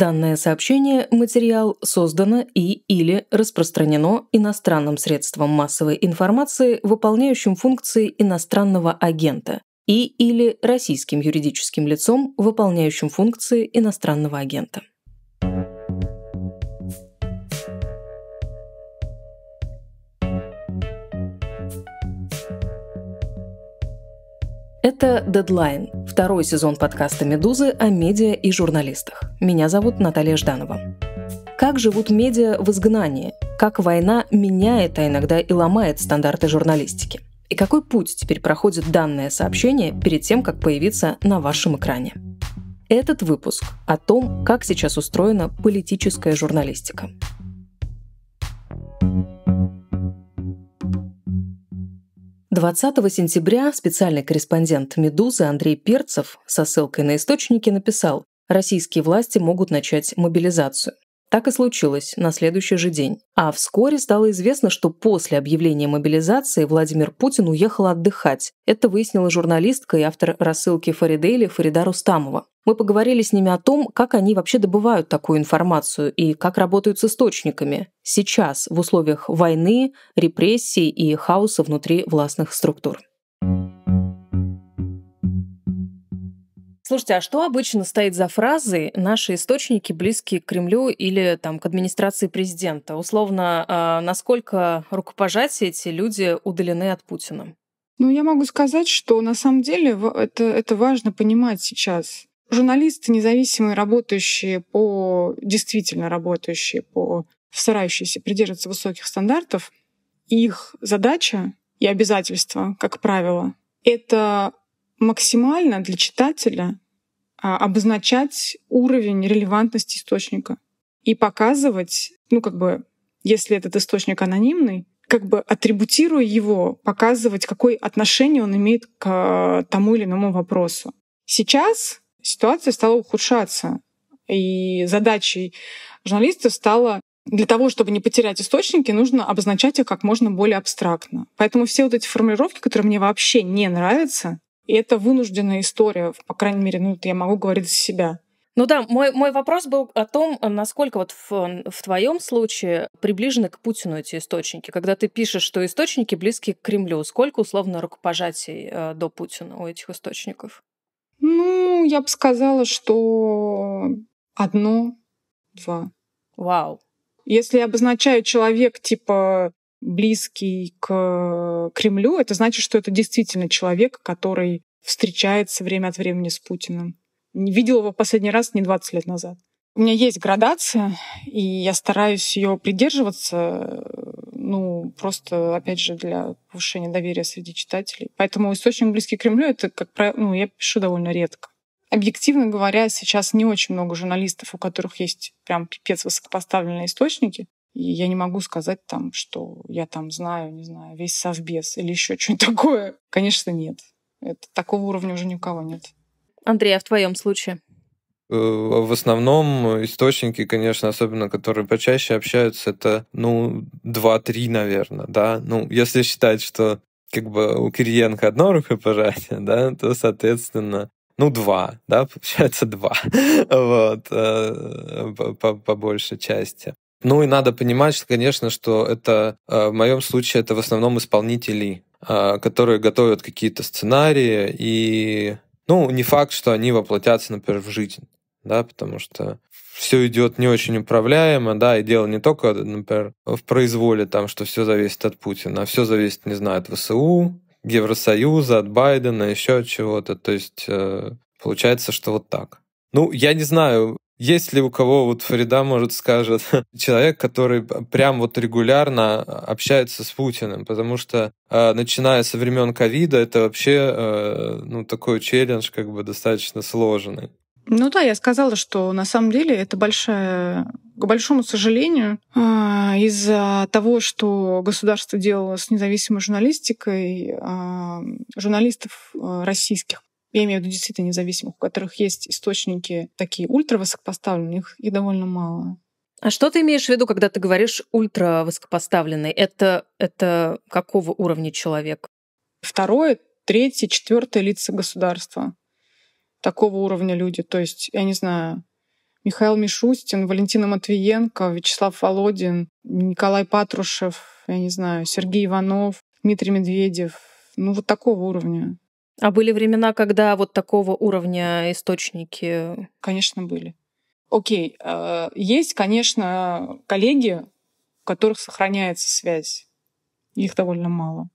Данное сообщение, материал создано и или распространено иностранным средством массовой информации, выполняющим функции иностранного агента, и или российским юридическим лицом, выполняющим функции иностранного агента. Это «Дедлайн» – второй сезон подкаста «Медузы» о медиа и журналистах. Меня зовут Наталья Жданова. Как живут медиа в изгнании? Как война меняет, а иногда и ломает стандарты журналистики? И какой путь теперь проходит данное сообщение перед тем, как появиться на вашем экране? Этот выпуск о том, как сейчас устроена политическая журналистика. 20 сентября специальный корреспондент «Медузы» Андрей Перцев со ссылкой на источники написал «Российские власти могут начать мобилизацию». Так и случилось на следующий же день. А вскоре стало известно, что после объявления мобилизации Владимир Путин уехал отдыхать. Это выяснила журналистка и автор рассылки Фаридейли Фарида Рустамова. Мы поговорили с ними о том, как они вообще добывают такую информацию и как работают с источниками сейчас в условиях войны, репрессий и хаоса внутри властных структур. Слушайте, а что обычно стоит за фразой «наши источники близкие к Кремлю или там, к администрации президента»? Условно, а, насколько рукопожатие эти люди удалены от Путина? Ну, я могу сказать, что на самом деле это, это важно понимать сейчас. Журналисты, независимые, работающие по, действительно работающие по, старающиеся придерживаться высоких стандартов, их задача и обязательство, как правило, это максимально для читателя а, обозначать уровень релевантности источника и показывать, ну как бы, если этот источник анонимный, как бы атрибутируя его, показывать, какое отношение он имеет к а, тому или иному вопросу. Сейчас ситуация стала ухудшаться. И задачей журналиста стало для того, чтобы не потерять источники, нужно обозначать их как можно более абстрактно. Поэтому все вот эти формулировки, которые мне вообще не нравятся, и это вынужденная история, по крайней мере, ну, я могу говорить за себя. Ну да, мой, мой вопрос был о том, насколько вот в, в твоем случае приближены к Путину эти источники. Когда ты пишешь, что источники близки к Кремлю, сколько условно рукопожатий э, до Путина у этих источников? Ну, я бы сказала, что одно, два. Вау. Если обозначаю человек типа близкий к Кремлю, это значит, что это действительно человек, который встречается время от времени с Путиным. Не Видел его в последний раз не 20 лет назад. У меня есть градация, и я стараюсь ее придерживаться ну, просто, опять же, для повышения доверия среди читателей. Поэтому источник близкий к Кремлю — это, как правило, ну, я пишу довольно редко. Объективно говоря, сейчас не очень много журналистов, у которых есть прям пипец высокопоставленные источники. И я не могу сказать там, что я там знаю, не знаю, весь совбез или еще что-нибудь такое. Конечно, нет. Это, такого уровня уже ни у кого нет. Андрей, а в твоем случае? Э, в основном источники, конечно, особенно которые почаще общаются, это, ну, два-три, наверное, да. Ну, если считать, что как бы у Кириенко одно рукопожатие, да, то, соответственно, ну, два, да, получается два, вот, э, по, большей части. Ну и надо понимать, что, конечно, что это э, в моем случае это в основном исполнители, которые готовят какие-то сценарии, и ну, не факт, что они воплотятся, например, в жизнь да, потому что все идет не очень управляемо, да, и дело не только, например, в произволе там, что все зависит от Путина, а все зависит, не знаю, от ВСУ, Евросоюза, от Байдена, еще от чего-то. То есть э, получается, что вот так. Ну, я не знаю, есть ли у кого, вот Фарида, может, скажет, человек, который прям вот регулярно общается с Путиным, потому что э, начиная со времен ковида это вообще э, ну, такой челлендж как бы достаточно сложный. Ну да, я сказала, что на самом деле это большая к большому сожалению, а, из-за того, что государство делало с независимой журналистикой, а, журналистов а, российских, я имею в виду действительно независимых, у которых есть источники такие ультравысокопоставленные, их довольно мало. А что ты имеешь в виду, когда ты говоришь ультравысокопоставленный? Это, это какого уровня человек? Второе, третье, четвертое лица государства такого уровня люди. То есть, я не знаю, Михаил Мишустин, Валентина Матвиенко, Вячеслав Володин, Николай Патрушев, я не знаю, Сергей Иванов, Дмитрий Медведев. Ну, вот такого уровня. А были времена, когда вот такого уровня источники? Конечно, были. Окей, э, есть, конечно, коллеги, у которых сохраняется связь. Их довольно мало.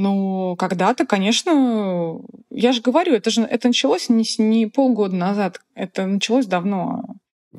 Но ну, когда-то, конечно, я же говорю, это же это началось не, не полгода назад, это началось давно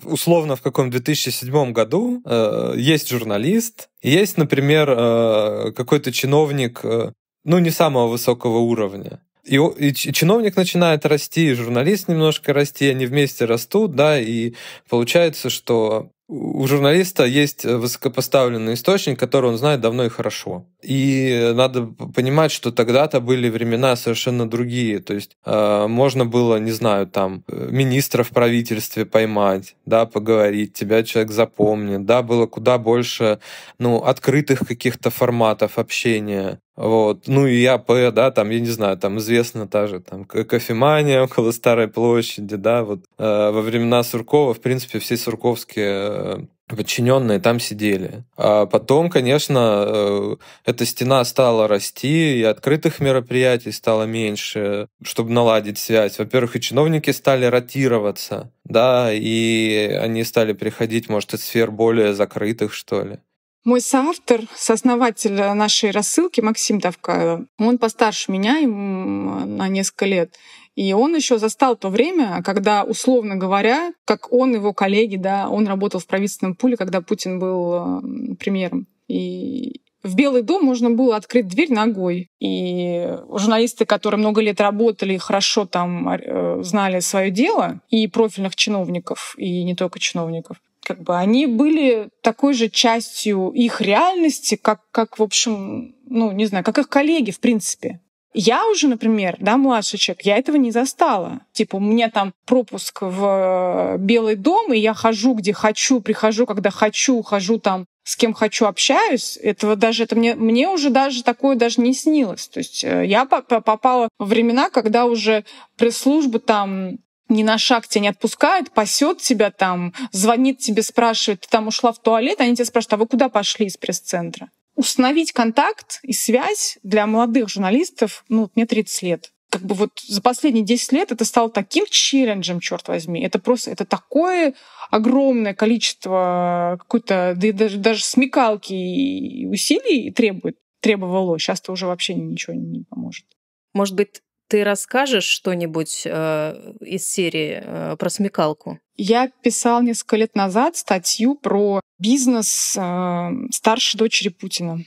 условно в каком 2007 году э, есть журналист, есть, например, э, какой-то чиновник, э, ну не самого высокого уровня. И, и чиновник начинает расти, и журналист немножко расти, они вместе растут, да, и получается, что у журналиста есть э, высокопоставленный источник, который он знает давно и хорошо. И надо понимать, что тогда-то были времена совершенно другие. То есть э, можно было, не знаю, там э, министра в правительстве поймать, да, поговорить, тебя человек запомнит, да, было куда больше, ну, открытых каких-то форматов общения. Вот. Ну и АП, да, там, я не знаю, там известна та же там, кофемания около Старой площади, да, вот э, во времена Суркова, в принципе, все сурковские э, Э, подчиненные там сидели. А потом, конечно, э, эта стена стала расти, и открытых мероприятий стало меньше, чтобы наладить связь. Во-первых, и чиновники стали ротироваться, да, и они стали приходить, может, из сфер более закрытых, что ли. Мой соавтор, сооснователь нашей рассылки Максим Давкайло, он постарше меня на несколько лет. И он еще застал то время, когда, условно говоря, как он, его коллеги, да, он работал в правительственном пуле, когда Путин был премьером. И в Белый дом можно было открыть дверь ногой. И журналисты, которые много лет работали и хорошо там э, знали свое дело, и профильных чиновников, и не только чиновников, как бы они были такой же частью их реальности, как, как в общем, ну, не знаю, как их коллеги, в принципе. Я уже, например, да, младший человек, я этого не застала. Типа, у меня там пропуск в э, Белый дом, и я хожу, где хочу, прихожу, когда хочу, хожу там, с кем хочу, общаюсь. Этого даже, это мне, мне уже даже такое даже не снилось. То есть э, я попала в времена, когда уже пресс-службы там ни на шаг тебя не отпускает, пасет тебя там, звонит тебе, спрашивает, ты там ушла в туалет, они тебя спрашивают, а вы куда пошли из пресс-центра? Установить контакт и связь для молодых журналистов, ну, мне 30 лет, как бы вот за последние 10 лет это стало таким челленджем, черт возьми. Это просто, это такое огромное количество какой-то, да и даже, даже смекалки и усилий требует, требовало. Сейчас-то уже вообще ничего не поможет. Может быть, ты расскажешь что-нибудь э, из серии э, про смекалку? Я писал несколько лет назад статью про бизнес э, старшей дочери Путина.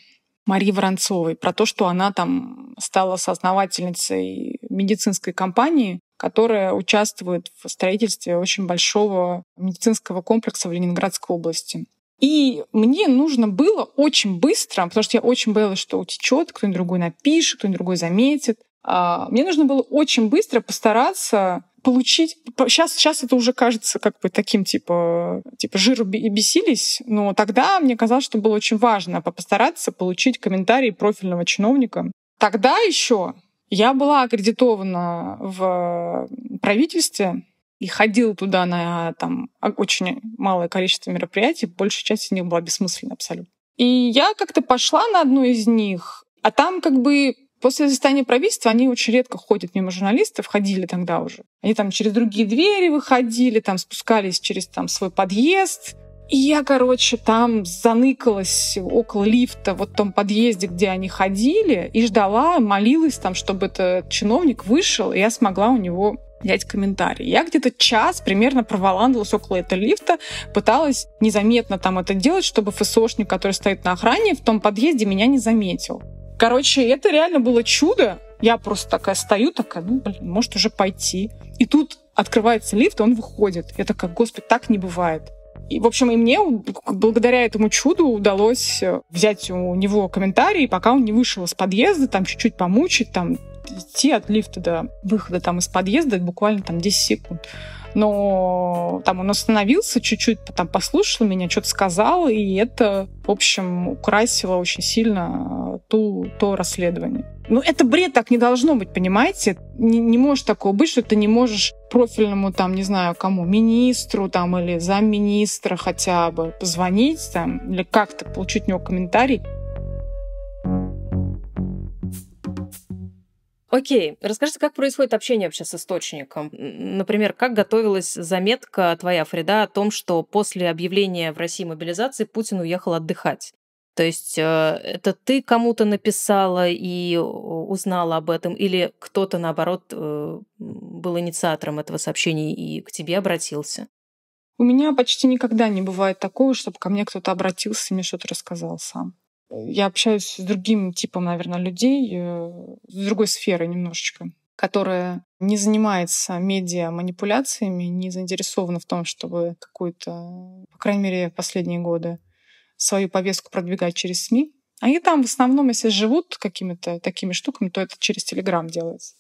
Марии Воронцовой, про то, что она там стала соосновательницей медицинской компании, которая участвует в строительстве очень большого медицинского комплекса в Ленинградской области. И мне нужно было очень быстро, потому что я очень боялась, что утечет, кто-нибудь другой напишет, кто-нибудь другой заметит. А, мне нужно было очень быстро постараться получить... Сейчас, сейчас это уже кажется как бы таким, типа, типа жир и бесились, но тогда мне казалось, что было очень важно постараться получить комментарий профильного чиновника. Тогда еще я была аккредитована в правительстве и ходила туда на там, очень малое количество мероприятий, большая часть из них была бессмысленна абсолютно. И я как-то пошла на одну из них, а там как бы После заседания правительства они очень редко ходят мимо журналистов, ходили тогда уже. Они там через другие двери выходили, там спускались через там свой подъезд. И я, короче, там заныкалась около лифта, вот в том подъезде, где они ходили, и ждала, молилась там, чтобы этот чиновник вышел, и я смогла у него взять комментарий. Я где-то час примерно проволандалась около этого лифта, пыталась незаметно там это делать, чтобы ФСОшник, который стоит на охране в том подъезде, меня не заметил. Короче, это реально было чудо. Я просто такая стою, такая, ну, блин, может уже пойти. И тут открывается лифт, и он выходит. Я такая, господи, так не бывает. И, в общем, и мне благодаря этому чуду удалось э, взять у него комментарий, пока он не вышел из подъезда, там чуть-чуть помучить, там идти от лифта до выхода там из подъезда буквально там 10 секунд. Но там он остановился чуть-чуть, там послушал меня, что-то сказал, и это, в общем, украсило очень сильно э, ту, то расследование. Ну, это бред, так не должно быть, понимаете? Не, не может такого быть, что ты не можешь профильному, там, не знаю, кому, министру там или замминистра хотя бы позвонить там или как-то получить у него комментарий. Окей, расскажите, как происходит общение вообще с источником? Например, как готовилась заметка твоя, Фреда, о том, что после объявления в России мобилизации Путин уехал отдыхать? То есть э, это ты кому-то написала и э, узнала об этом, или кто-то, наоборот, э, был инициатором этого сообщения и к тебе обратился? У меня почти никогда не бывает такого, чтобы ко мне кто-то обратился и мне что-то рассказал сам я общаюсь с другим типом, наверное, людей, э, с другой сферы немножечко, которая не занимается медиа манипуляциями, не заинтересована в том, чтобы какую-то, по крайней мере, последние годы свою повестку продвигать через СМИ. Они там в основном, если живут какими-то такими штуками, то это через Телеграм делается.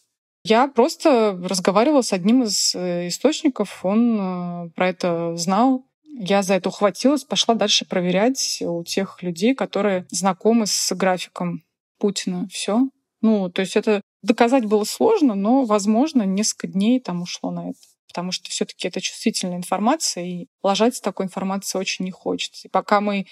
Я просто разговаривала с одним из э, источников, он э, про это знал, я за это ухватилась, пошла дальше проверять у тех людей, которые знакомы с графиком Путина. Все. Ну, то есть это доказать было сложно, но, возможно, несколько дней там ушло на это потому что все-таки это чувствительная информация, и ложать с такой информацией очень не хочется. И пока мы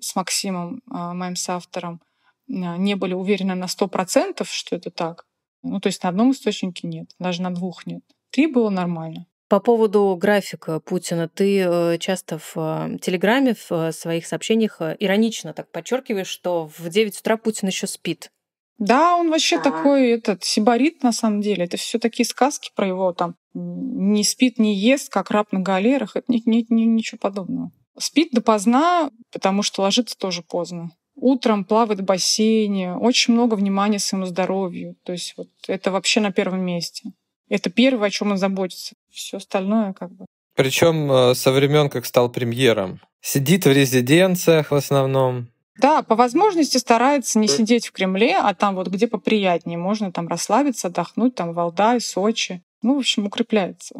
с Максимом, а, моим соавтором, а, не были уверены на сто процентов, что это так, ну, то есть на одном источнике нет, даже на двух нет. Три было нормально. По поводу графика Путина, ты э, часто в э, Телеграме, в э, своих сообщениях иронично так подчеркиваешь, что в 9 утра Путин еще спит. Да, он вообще А-а-а. такой этот сибарит на самом деле. Это все такие сказки про его там не спит, не ест, как раб на галерах. Это нет, нет, нет ничего подобного. Спит допоздна, потому что ложится тоже поздно. Утром плавает в бассейне, очень много внимания своему здоровью. То есть вот это вообще на первом месте. Это первое, о чем он заботится все остальное как бы. Причем э, со времен, как стал премьером. Сидит в резиденциях в основном. Да, по возможности старается не э. сидеть в Кремле, а там вот где поприятнее. Можно там расслабиться, отдохнуть, там Валдай, Сочи. Ну, в общем, укрепляется.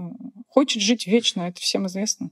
Хочет жить вечно, это всем известно.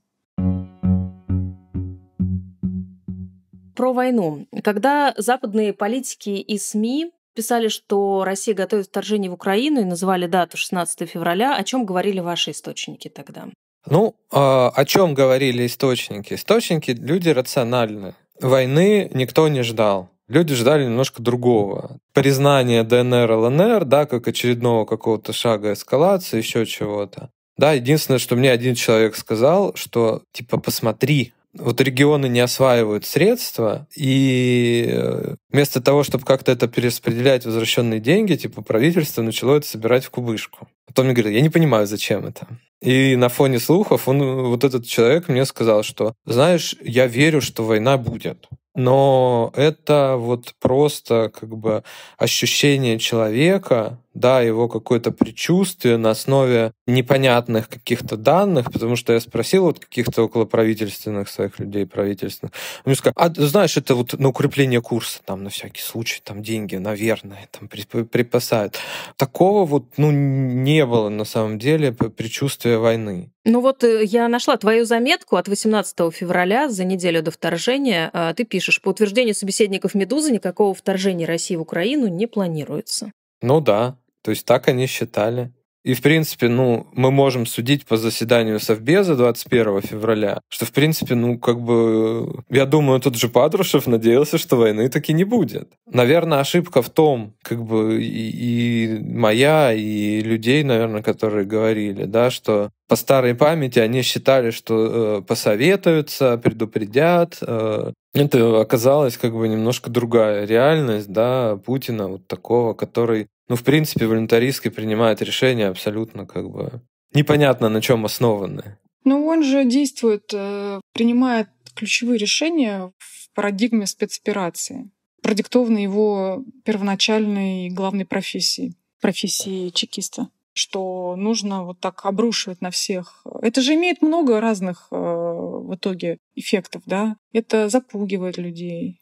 Про войну. Когда западные политики и СМИ писали, что Россия готовит вторжение в Украину и называли дату 16 февраля. О чем говорили ваши источники тогда? Ну, а, о чем говорили источники? Источники люди рациональны. Войны никто не ждал. Люди ждали немножко другого. Признание ДНР, ЛНР, да, как очередного какого-то шага эскалации, еще чего-то. Да, единственное, что мне один человек сказал, что типа посмотри, вот регионы не осваивают средства, и э, вместо того, чтобы как-то это перераспределять возвращенные деньги, типа правительство начало это собирать в кубышку. Потом мне говорит, я не понимаю, зачем это. И на фоне слухов он, э, вот этот человек мне сказал, что, знаешь, я верю, что война будет но это вот просто как бы ощущение человека, да, его какое-то предчувствие на основе непонятных каких-то данных, потому что я спросил вот каких-то около правительственных своих людей, правительственных. Он мне сказал, а знаешь, это вот на укрепление курса, там, на всякий случай, там, деньги, наверное, там, припасают. Такого вот, ну, не было на самом деле предчувствия войны. Ну вот э, я нашла твою заметку от 18 февраля за неделю до вторжения. А, ты пишешь, пишешь, по утверждению собеседников «Медузы» никакого вторжения России в Украину не планируется. Ну да, то есть так они считали. И, в принципе, ну, мы можем судить по заседанию Совбеза 21 февраля, что, в принципе, ну, как бы, я думаю, тот же Патрушев надеялся, что войны таки не будет. Наверное, ошибка в том, как бы, и, и моя, и людей, наверное, которые говорили, да, что по старой памяти они считали, что э, посоветуются, предупредят. Э, это оказалось как бы немножко другая реальность, да, Путина вот такого, который ну, в принципе, волюнтаристки принимают решения абсолютно как бы непонятно, на чем основаны. Ну, он же действует, э, принимает ключевые решения в парадигме спецоперации, продиктованной его первоначальной главной профессией, профессией чекиста что нужно вот так обрушивать на всех. Это же имеет много разных э, в итоге эффектов, да? Это запугивает людей,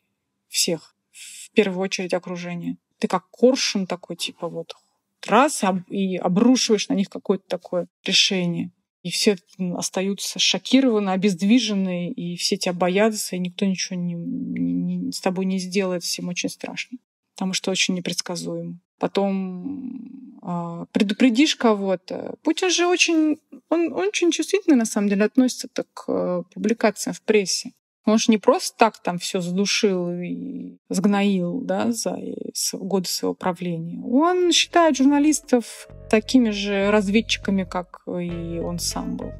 всех, в первую очередь окружение ты как коршун такой, типа вот раз и обрушиваешь на них какое-то такое решение. И все остаются шокированы, обездвижены, и все тебя боятся, и никто ничего не, не, с тобой не сделает, всем очень страшно, потому что очень непредсказуемо. Потом э, предупредишь кого-то. Путин же очень, он, он очень чувствительно, на самом деле, относится так э, к публикациям в прессе. Он же не просто так там все задушил и сгноил да, за годы своего правления. Он считает журналистов такими же разведчиками, как и он сам был.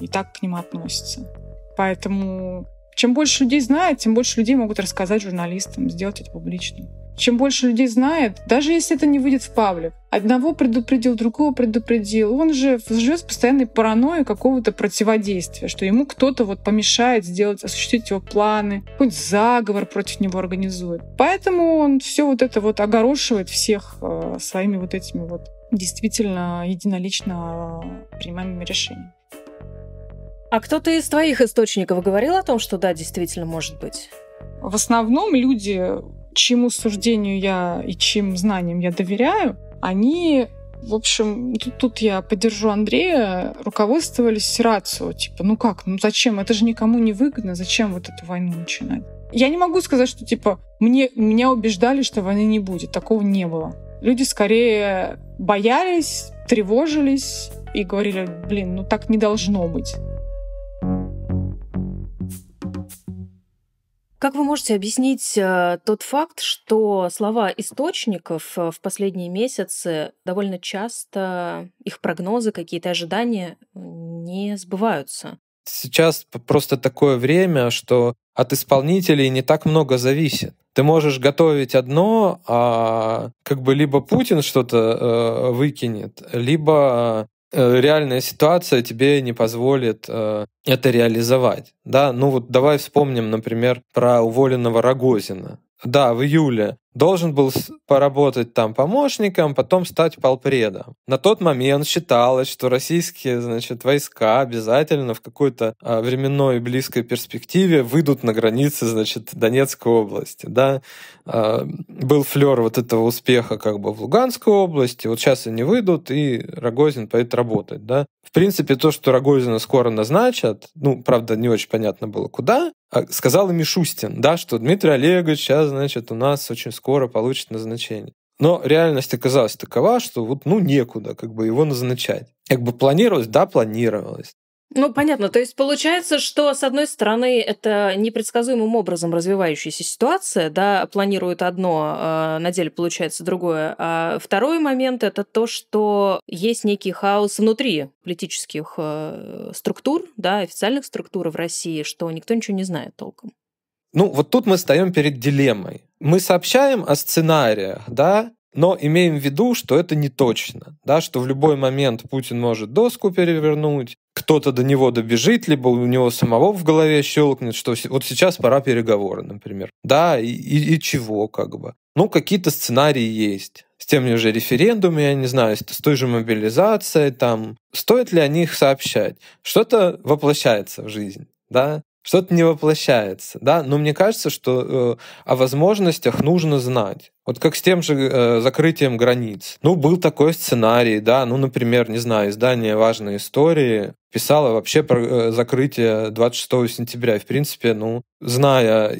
И так к ним относится. Поэтому чем больше людей знает, тем больше людей могут рассказать журналистам, сделать это публичным. Чем больше людей знает, даже если это не выйдет в паблик, одного предупредил, другого предупредил, он же живет в постоянной паранойей какого-то противодействия, что ему кто-то вот помешает сделать, осуществить его планы, какой-то заговор против него организует. Поэтому он все вот это вот огорошивает всех э, своими вот этими вот действительно единолично э, принимаемыми решениями. А кто-то из твоих источников говорил о том, что да, действительно может быть? В основном люди, чему суждению я и чьим знаниям я доверяю, они в общем, тут, тут я поддержу Андрея, руководствовались рацио, типа, ну как, ну зачем, это же никому не выгодно, зачем вот эту войну начинать? Я не могу сказать, что, типа, мне, меня убеждали, что войны не будет, такого не было. Люди скорее боялись, тревожились и говорили, блин, ну так не должно быть. Как вы можете объяснить э, тот факт, что слова источников э, в последние месяцы довольно часто их прогнозы, какие-то ожидания э, не сбываются? Сейчас просто такое время, что от исполнителей не так много зависит. Ты можешь готовить одно, а как бы либо Путин что-то э, выкинет, либо Э, реальная ситуация тебе не позволит э, это реализовать. Да, ну вот давай вспомним, например, про уволенного Рогозина. Да, в июле должен был поработать там помощником, потом стать полпредом. На тот момент считалось, что российские значит, войска обязательно в какой-то а, временной близкой перспективе выйдут на границы значит, Донецкой области. Да? А, был флер вот этого успеха как бы в Луганской области, вот сейчас они выйдут, и Рогозин поедет работать. Да? В принципе, то, что Рогозина скоро назначат, ну, правда, не очень понятно было куда, а, сказал и Мишустин, да, что Дмитрий Олегович сейчас, значит, у нас очень скоро скоро получит назначение. Но реальность оказалась такова, что вот ну некуда как бы его назначать. Как бы планировалось? Да, планировалось. Ну, понятно. То есть получается, что, с одной стороны, это непредсказуемым образом развивающаяся ситуация, да, планируют одно, а на деле получается другое. А второй момент — это то, что есть некий хаос внутри политических э, структур, да, официальных структур в России, что никто ничего не знает толком. Ну, вот тут мы стоим перед дилеммой. Мы сообщаем о сценариях, да, но имеем в виду, что это не точно, да, что в любой момент Путин может доску перевернуть, кто-то до него добежит, либо у него самого в голове щелкнет, что вот сейчас пора переговоры, например. Да, и, и, и чего как бы. Ну, какие-то сценарии есть. С тем же референдумом, я не знаю, с той же мобилизацией, там. Стоит ли о них сообщать? Что-то воплощается в жизнь, да? что-то не воплощается, да, но мне кажется, что э, о возможностях нужно знать. Вот как с тем же э, закрытием границ. Ну, был такой сценарий, да, ну, например, не знаю, издание важной истории», писала вообще про э, закрытие 26 сентября. в принципе, ну, зная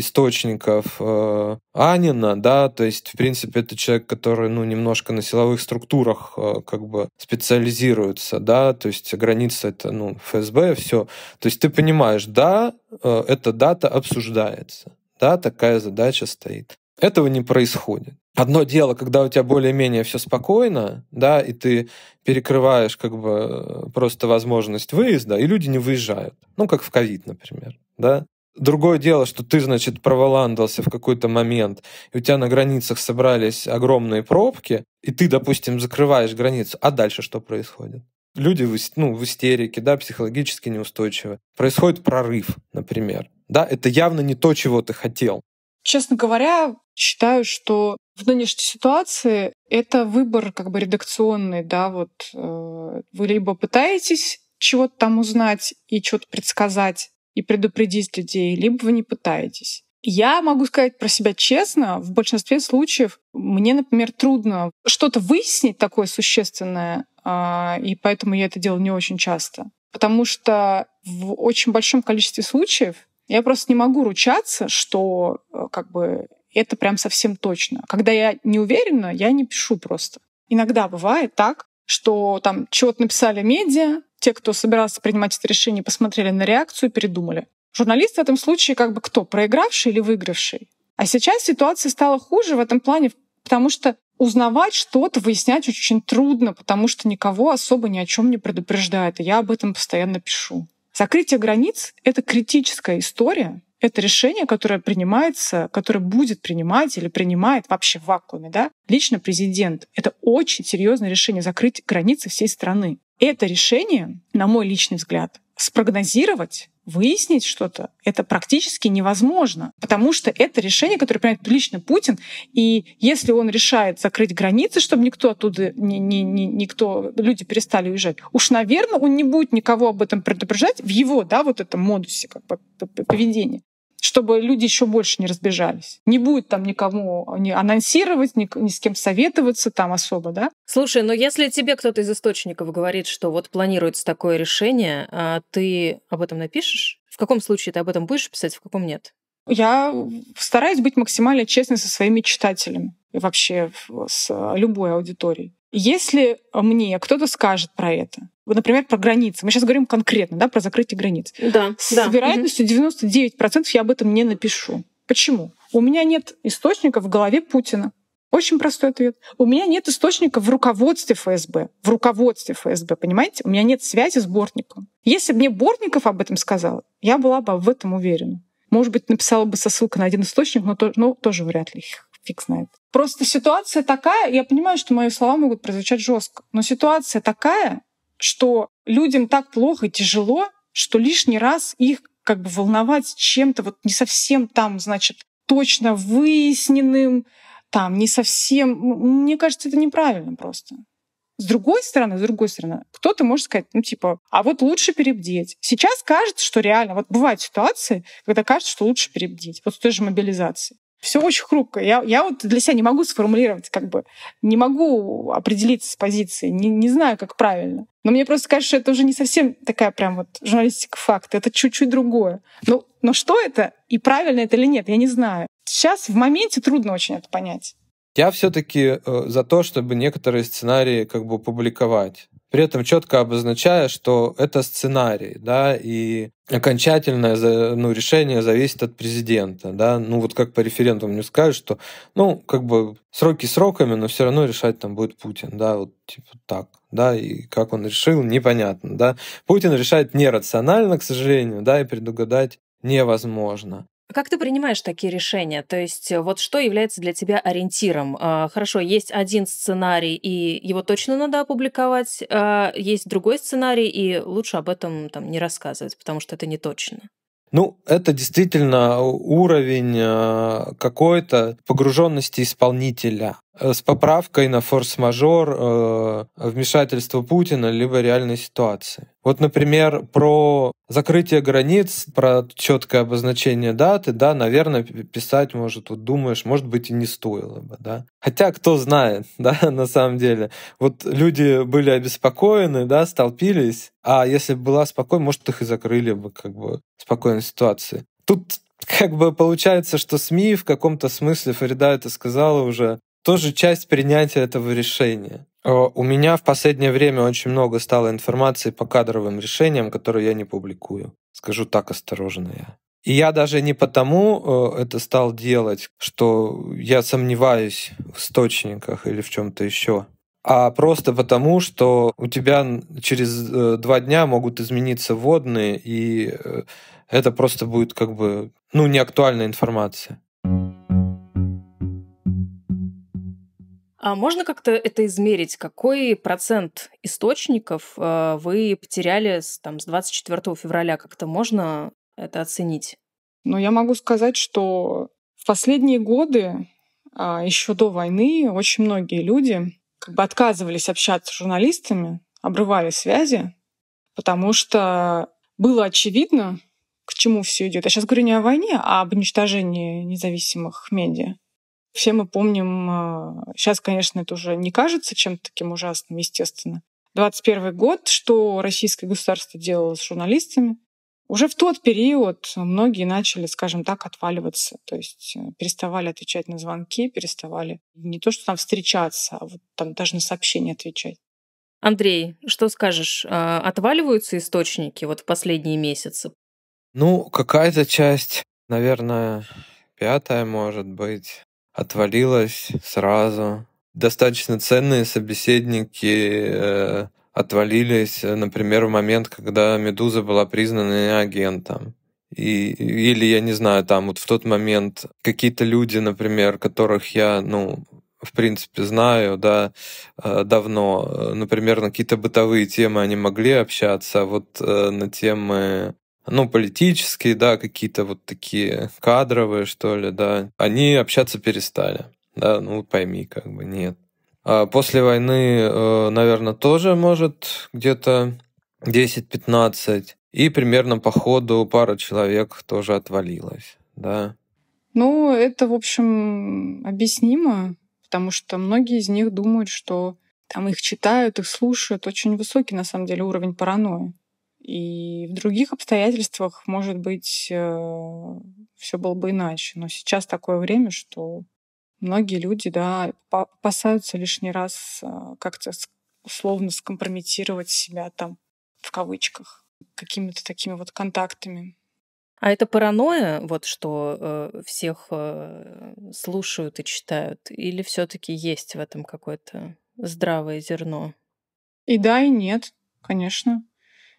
источников э, Анина, да, то есть, в принципе, это человек, который, ну, немножко на силовых структурах э, как бы специализируется, да, то есть а граница это, ну, ФСБ, все. То есть ты понимаешь, да, э, эта дата обсуждается, да, такая задача стоит. Этого не происходит. Одно дело, когда у тебя более-менее все спокойно, да, и ты перекрываешь как бы просто возможность выезда, и люди не выезжают. Ну, как в ковид, например, да. Другое дело, что ты, значит, проволандался в какой-то момент, и у тебя на границах собрались огромные пробки, и ты, допустим, закрываешь границу, а дальше что происходит? Люди в, ну, в истерике, да, психологически неустойчивы. Происходит прорыв, например. Да, это явно не то, чего ты хотел. Честно говоря, считаю, что в нынешней ситуации это выбор как бы редакционный, да, вот э, вы либо пытаетесь чего-то там узнать и что-то предсказать и предупредить людей, либо вы не пытаетесь. Я могу сказать про себя честно, в большинстве случаев мне, например, трудно что-то выяснить такое существенное, а, и поэтому я это делаю не очень часто. Потому что в очень большом количестве случаев я просто не могу ручаться, что э, как бы это прям совсем точно. Когда я не уверена, я не пишу просто. Иногда бывает так, что там чего-то написали медиа, те, кто собирался принимать это решение, посмотрели на реакцию и передумали. Журналист в этом случае как бы кто? Проигравший или выигравший? А сейчас ситуация стала хуже в этом плане, потому что узнавать что-то, выяснять очень трудно, потому что никого особо ни о чем не предупреждает. И я об этом постоянно пишу. Закрытие границ — это критическая история, это решение, которое принимается, которое будет принимать или принимает вообще в вакууме, да, лично президент. Это очень серьезное решение закрыть границы всей страны. Это решение, на мой личный взгляд, спрогнозировать выяснить что-то, это практически невозможно, потому что это решение, которое принимает лично Путин, и если он решает закрыть границы, чтобы никто оттуда, ни, ни, ни, никто, люди перестали уезжать, уж, наверное, он не будет никого об этом предупреждать в его, да, вот этом модусе как бы, поведения чтобы люди еще больше не разбежались. Не будет там никому не анонсировать, ни, ни с кем советоваться там особо, да? Слушай, но ну если тебе кто-то из источников говорит, что вот планируется такое решение, а ты об этом напишешь? В каком случае ты об этом будешь писать, в каком нет? Я стараюсь быть максимально честной со своими читателями и вообще с любой аудиторией. Если мне кто-то скажет про это, например, про границы, мы сейчас говорим конкретно, да, про закрытие границ, да, с да. вероятностью 99% я об этом не напишу. Почему? У меня нет источника в голове Путина. Очень простой ответ. У меня нет источника в руководстве ФСБ. В руководстве ФСБ, понимаете? У меня нет связи с Бортником. Если бы мне Бортников об этом сказал, я была бы в этом уверена. Может быть, написала бы со ссылкой на один источник, но то, ну, тоже вряд ли их фиг знает. Просто ситуация такая, я понимаю, что мои слова могут прозвучать жестко, но ситуация такая, что людям так плохо и тяжело, что лишний раз их как бы волновать чем-то вот не совсем там, значит, точно выясненным, там не совсем. Мне кажется, это неправильно просто. С другой стороны, с другой стороны, кто-то может сказать, ну типа, а вот лучше перебдеть. Сейчас кажется, что реально, вот бывают ситуации, когда кажется, что лучше перебдеть. Вот с той же мобилизации. Все очень хрупко. Я, я вот для себя не могу сформулировать, как бы, не могу определиться с позицией. не, не знаю, как правильно. Но мне просто кажется, что это уже не совсем такая прям вот журналистика факта, это чуть-чуть другое. Но, ну, но что это и правильно это или нет, я не знаю. Сейчас в моменте трудно очень это понять. Я все-таки э, за то, чтобы некоторые сценарии как бы публиковать. При этом четко обозначая, что это сценарий, да, и окончательное ну, решение зависит от президента, да, ну вот как по референдуму мне скажешь, что, ну, как бы сроки сроками, но все равно решать там будет Путин, да, вот типа так, да, и как он решил, непонятно, да. Путин решает нерационально, к сожалению, да, и предугадать невозможно. Как ты принимаешь такие решения? То есть э, вот что является для тебя ориентиром? А, хорошо, есть один сценарий, и его точно надо опубликовать, а есть другой сценарий, и лучше об этом там, не рассказывать, потому что это не точно. Ну, это действительно э, уровень э, какой-то погруженности исполнителя. Э, с поправкой на форс-мажор, э, вмешательство Путина, либо реальной ситуации. Вот, например, про закрытие границ, про четкое обозначение даты, да, наверное, писать, может, вот думаешь, может быть, и не стоило бы, да. Хотя кто знает, да, на самом деле. Вот люди были обеспокоены, да, столпились, а если бы была спокойно, может, их и закрыли бы, как бы, спокойной ситуации. Тут как бы получается, что СМИ в каком-то смысле, Фарида это сказала уже, тоже часть принятия этого решения. У меня в последнее время очень много стало информации по кадровым решениям, которые я не публикую. Скажу так осторожно я. И я даже не потому э, это стал делать, что я сомневаюсь в источниках или в чем-то еще, а просто потому, что у тебя через э, два дня могут измениться водные, и э, это просто будет как бы ну, неактуальная информация. А можно как-то это измерить? Какой процент источников э, вы потеряли с, там, с 24 февраля? Как-то можно это оценить? Ну, я могу сказать, что в последние годы, а, еще до войны, очень многие люди как бы отказывались общаться с журналистами, обрывали связи, потому что было очевидно, к чему все идет. Я сейчас говорю не о войне, а об уничтожении независимых медиа. Все мы помним, сейчас, а, конечно, это уже не кажется чем-то таким ужасным, естественно. 21 год, что российское государство делало с журналистами. Уже в тот период многие начали, скажем так, отваливаться, то есть э, переставали отвечать на звонки, переставали не то, что там встречаться, а вот там даже на сообщения отвечать. Андрей, что скажешь, а, отваливаются источники вот в последние месяцы? Ну, какая-то часть, наверное, пятая, может быть, отвалилась сразу. Достаточно ценные собеседники э, отвалились, э, например, в момент, когда «Медуза» была признана агентом. И, или, я не знаю, там вот в тот момент какие-то люди, например, которых я, ну, в принципе, знаю, да, э, давно. Э, например, на какие-то бытовые темы они могли общаться, а вот на темы ну, политические, да, какие-то вот такие кадровые, что ли, да, они общаться перестали. Да, ну пойми, как бы нет. А после войны, э, наверное, тоже может где-то 10-15. И примерно по ходу пара человек тоже отвалилась, да. Ну, это, в общем, объяснимо, потому что многие из них думают, что там их читают, их слушают. Очень высокий, на самом деле, уровень паранойи. И в других обстоятельствах, может быть, э, все было бы иначе. Но сейчас такое время, что многие люди, да, опасаются лишний раз э, как-то условно скомпрометировать себя там в кавычках какими-то такими вот контактами. А это паранойя, вот что э, всех э, слушают и читают, или все-таки есть в этом какое-то здравое зерно? И да, и нет, конечно.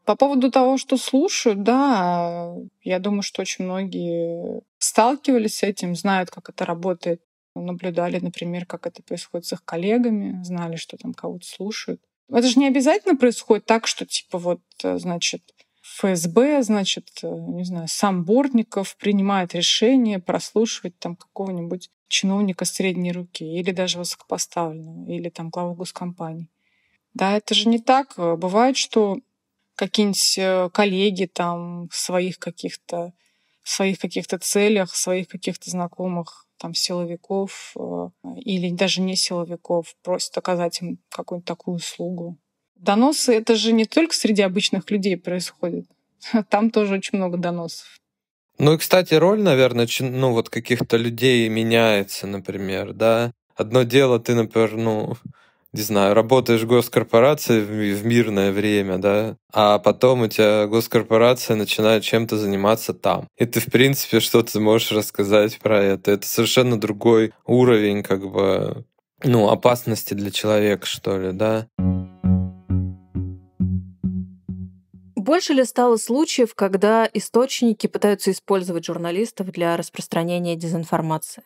По поводу того, что слушают, да, я думаю, что очень многие сталкивались с этим, знают, как это работает, наблюдали, например, как это происходит с их коллегами, знали, что там кого-то слушают. Это же не обязательно происходит так, что типа вот, э, значит, ФСБ, значит, э, не знаю, сам Бортников принимает решение прослушивать там какого-нибудь чиновника средней руки или даже высокопоставленного, или там главу госкомпании. Да, это же не так. Э, бывает, что какие-нибудь э, коллеги там своих каких-то своих каких-то целях, своих каких-то знакомых там силовиков э, или даже не силовиков, просят оказать им какую-нибудь такую услугу. Доносы — это же не только среди обычных людей происходит. Там тоже очень много доносов. Ну и, кстати, роль, наверное, ну вот каких-то людей меняется, например, да? Одно дело, ты, например, ну, не знаю, работаешь в госкорпорации в мирное время, да, а потом у тебя госкорпорация начинает чем-то заниматься там. И ты, в принципе, что-то можешь рассказать про это. Это совершенно другой уровень, как бы, ну, опасности для человека, что ли, да. Больше ли стало случаев, когда источники пытаются использовать журналистов для распространения дезинформации?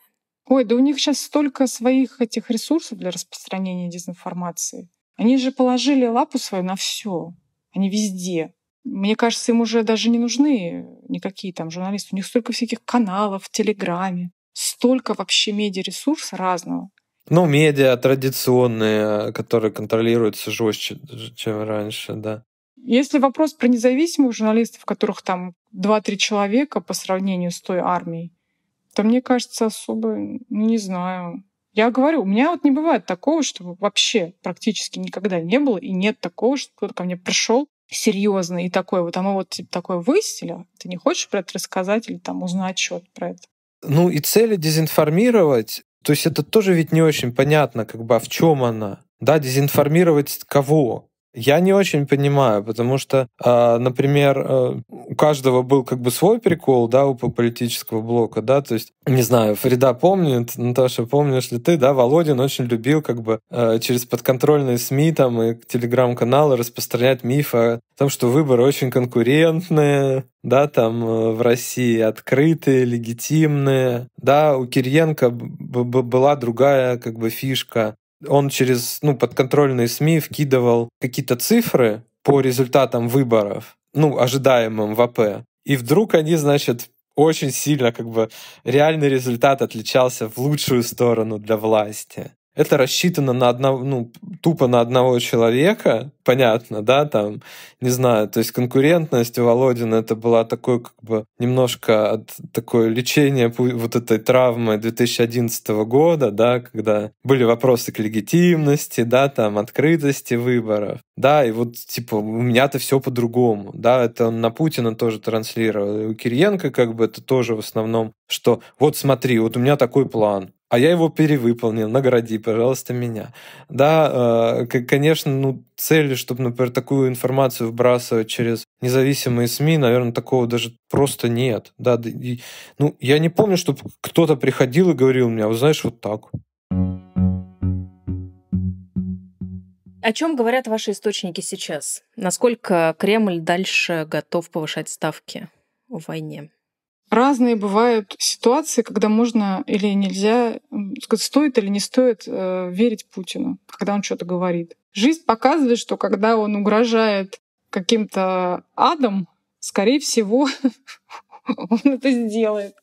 Ой, да у них сейчас столько своих этих ресурсов для распространения дезинформации. Они же положили лапу свою на все. Они везде. Мне кажется, им уже даже не нужны никакие там журналисты. У них столько всяких каналов в Телеграме, столько вообще медиаресурса разного. Ну, медиа традиционные, которые контролируются жестче, чем раньше, да. Если вопрос про независимых журналистов, которых там 2-3 человека по сравнению с той армией, да мне кажется, особо ну, не знаю. Я говорю, у меня вот не бывает такого, что вообще практически никогда не было, и нет такого, что кто-то ко мне пришел серьезно и такой вот, а мы вот типа, такое выяснили, а ты не хочешь про это рассказать или там узнать что-то про это? Ну и цели дезинформировать, то есть это тоже ведь не очень понятно, как бы, а в чем она? Да, дезинформировать кого? Я не очень понимаю, потому что, а, например, э, у каждого был как бы свой прикол, да, у политического блока, да, то есть, не знаю, Фрида помнит, Наташа, помнишь ли ты, да, Володин очень любил как бы э, через подконтрольные СМИ там и телеграм-каналы распространять миф о том, что выборы очень конкурентные, да, там э, в России открытые, легитимные, да, у Кириенко была другая как бы фишка, он через ну, подконтрольные СМИ вкидывал какие-то цифры по результатам выборов, ну, ожидаемым в АП. И вдруг они, значит, очень сильно как бы реальный результат отличался в лучшую сторону для власти это рассчитано на одного, ну, тупо на одного человека, понятно, да, там, не знаю, то есть конкурентность у Володина это была такой как бы немножко от, такое лечение вот этой травмы 2011 года, да, когда были вопросы к легитимности, да, там, открытости выборов, да, и вот, типа, у меня-то все по-другому, да, это он на Путина тоже транслировал, и у Кириенко как бы это тоже в основном, что вот смотри, вот у меня такой план, а я его перевыполнил, награди, пожалуйста, меня. Да, э, конечно, ну, цели, чтобы, например, такую информацию вбрасывать через независимые СМИ, наверное, такого даже просто нет. Да, и, ну, я не помню, чтобы кто-то приходил и говорил мне, а вы знаешь, вот так. О чем говорят ваши источники сейчас? Насколько Кремль дальше готов повышать ставки в войне? разные бывают ситуации, когда можно или нельзя, сказать, стоит или не стоит э, верить Путину, когда он что-то говорит. Жизнь показывает, что когда он угрожает каким-то адом, скорее всего, он это сделает.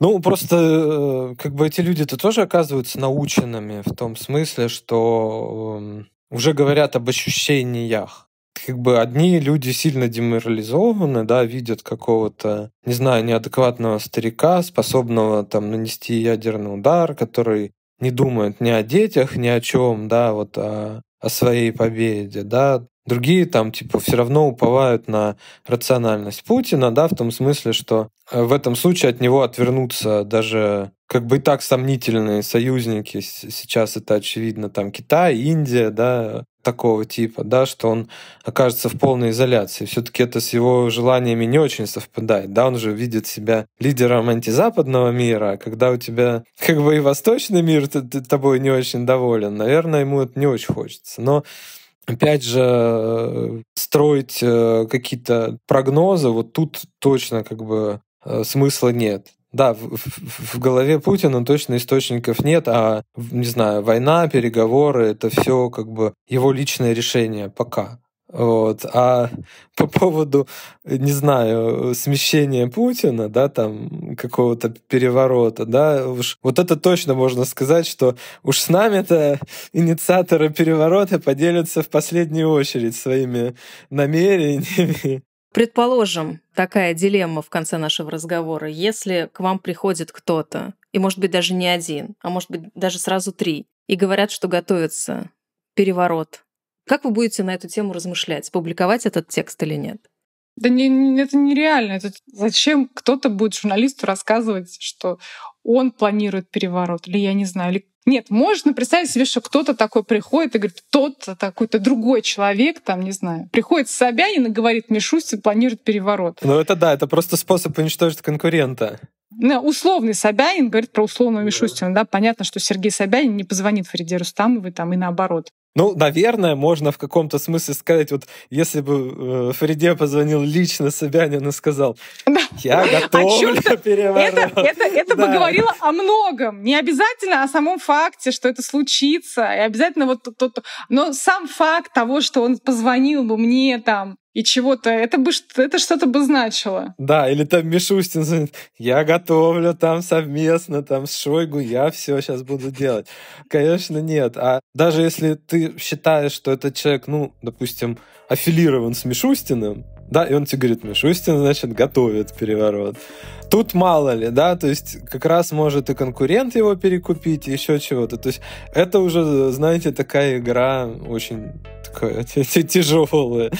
Ну, просто э, как бы эти люди-то тоже оказываются наученными в том смысле, что уже говорят об ощущениях как бы одни люди сильно деморализованы, да, видят какого-то, не знаю, неадекватного старика, способного там нанести ядерный удар, который не думает ни о детях, ни о чем, да, вот о, а, о своей победе, да. Другие там, типа, все равно уповают на рациональность Путина, да, в том смысле, что э, в этом случае от него отвернутся даже как бы и так сомнительные союзники сейчас, это очевидно, там Китай, Индия, да, такого типа, да, что он окажется в полной изоляции. Все-таки это с его желаниями не очень совпадает, да, он же видит себя лидером антизападного мира, а когда у тебя как бы и восточный мир ты, ты тобой не очень доволен, наверное, ему это не очень хочется. Но опять же, э, строить э, какие-то прогнозы, вот тут точно как бы э, смысла нет. Да, в, в, голове Путина точно источников нет, а, не знаю, война, переговоры, это все как бы его личное решение пока. Вот. А по поводу, не знаю, смещения Путина, да, там какого-то переворота, да, уж вот это точно можно сказать, что уж с нами-то инициаторы переворота поделятся в последнюю очередь своими намерениями Предположим, такая дилемма в конце нашего разговора. Если к вам приходит кто-то, и может быть даже не один, а может быть даже сразу три, и говорят, что готовится переворот, как вы будете на эту тему размышлять, публиковать этот текст или нет? Да не, это нереально. Это зачем кто-то будет журналисту рассказывать, что он планирует переворот, или я не знаю, или нет, можно представить себе, что кто-то такой приходит и говорит, тот такой-то другой человек, там, не знаю, приходит Собянин и говорит, Мишустин планирует переворот. Ну это да, это просто способ уничтожить конкурента. Ну, условный Собянин говорит про условного Мишустина, да. да, понятно, что Сергей Собянин не позвонит Фариде Рустамовой там и наоборот. Ну, наверное, можно в каком-то смысле сказать, вот если бы э, Фриде позвонил лично Собянин и сказал, да. я а готов, а переворот. Это, это, это да. бы говорило о многом. Не обязательно о самом факте, что это случится. И обязательно вот тот... Но сам факт того, что он позвонил бы мне там и чего-то. Это бы это что-то бы значило. Да, или там Мишустин, я готовлю там совместно, там с Шойгу, я все сейчас буду делать. Конечно, нет. А даже если ты считаешь, что этот человек, ну, допустим, аффилирован с Мишустиным, да, и он тебе говорит, Мишустин, значит, готовит переворот. Тут мало ли, да, то есть как раз может и конкурент его перекупить, еще чего-то. То есть это уже, знаете, такая игра очень такая тяжелая.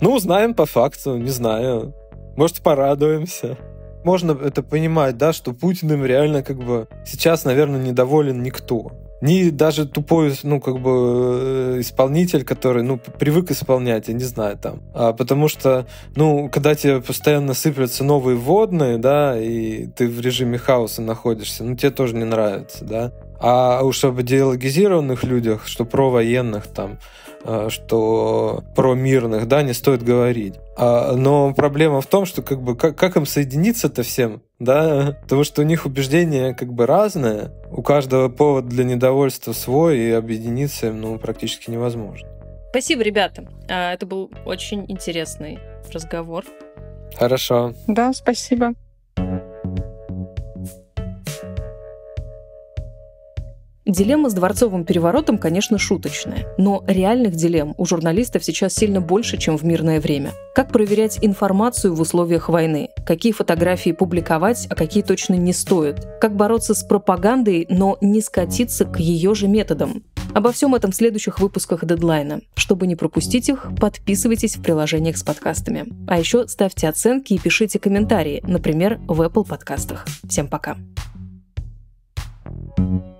Ну, узнаем по факту, не знаю. Может, порадуемся можно это понимать, да, что Путиным реально как бы сейчас, наверное, недоволен никто ни даже тупой, ну, как бы, э, исполнитель, который, ну, привык исполнять, я не знаю, там. А, потому что, ну, когда тебе постоянно сыплются новые водные, да, и ты в режиме хаоса находишься, ну, тебе тоже не нравится, да. А уж об идеологизированных людях, что про военных там, а, что про мирных, да, не стоит говорить. А, но проблема в том, что как бы как, им соединиться-то всем, да, потому что у них убеждения как бы разные, у каждого повод для недовольства свой, и объединиться им, ну, практически невозможно. Спасибо, ребята. А, это был очень интересный разговор. Хорошо. Да, спасибо. Дилемма с дворцовым переворотом, конечно, шуточная, но реальных дилемм у журналистов сейчас сильно больше, чем в мирное время. Как проверять информацию в условиях войны? Какие фотографии публиковать, а какие точно не стоит? Как бороться с пропагандой, но не скатиться к ее же методам? Обо всем этом в следующих выпусках дедлайна. Чтобы не пропустить их, подписывайтесь в приложениях с подкастами. А еще ставьте оценки и пишите комментарии, например, в Apple подкастах. Всем пока! thank you